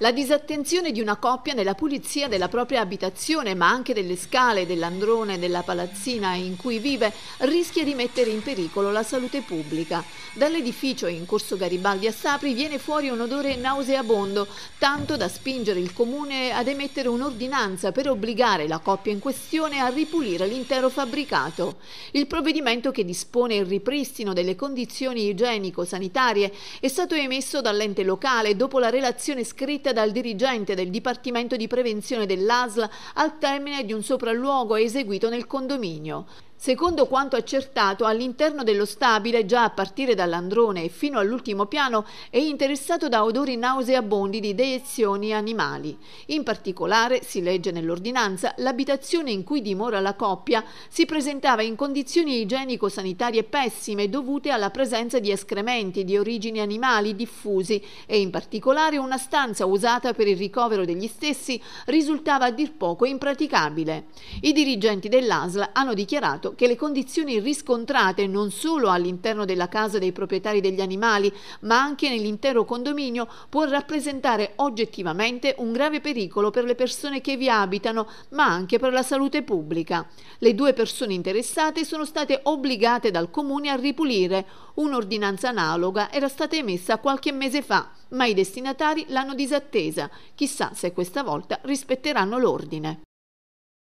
La disattenzione di una coppia nella pulizia della propria abitazione, ma anche delle scale, dell'androne, della palazzina in cui vive, rischia di mettere in pericolo la salute pubblica. Dall'edificio in corso Garibaldi a Sapri viene fuori un odore nauseabondo, tanto da spingere il comune ad emettere un'ordinanza per obbligare la coppia in questione a ripulire l'intero fabbricato. Il provvedimento che dispone il ripristino delle condizioni igienico-sanitarie è stato emesso dall'ente locale dopo la relazione scritta riferita dal dirigente del Dipartimento di Prevenzione dell'ASL al termine di un sopralluogo eseguito nel condominio. Secondo quanto accertato, all'interno dello stabile, già a partire dall'androne e fino all'ultimo piano, è interessato da odori nauseabondi di deiezioni animali. In particolare, si legge nell'ordinanza, l'abitazione in cui dimora la coppia si presentava in condizioni igienico-sanitarie pessime dovute alla presenza di escrementi di origini animali diffusi e in particolare una stanza usata per il ricovero degli stessi risultava a dir poco impraticabile. I dirigenti dell'ASL hanno dichiarato fatto che le condizioni riscontrate non solo all'interno della casa dei proprietari degli animali, ma anche nell'intero condominio può rappresentare oggettivamente un grave pericolo per le persone che vi abitano, ma anche per la salute pubblica. Le due persone interessate sono state obbligate dal comune a ripulire. Un'ordinanza analoga era stata emessa qualche mese fa, ma i destinatari l'hanno disattesa. Chissà se questa volta rispetteranno l'ordine.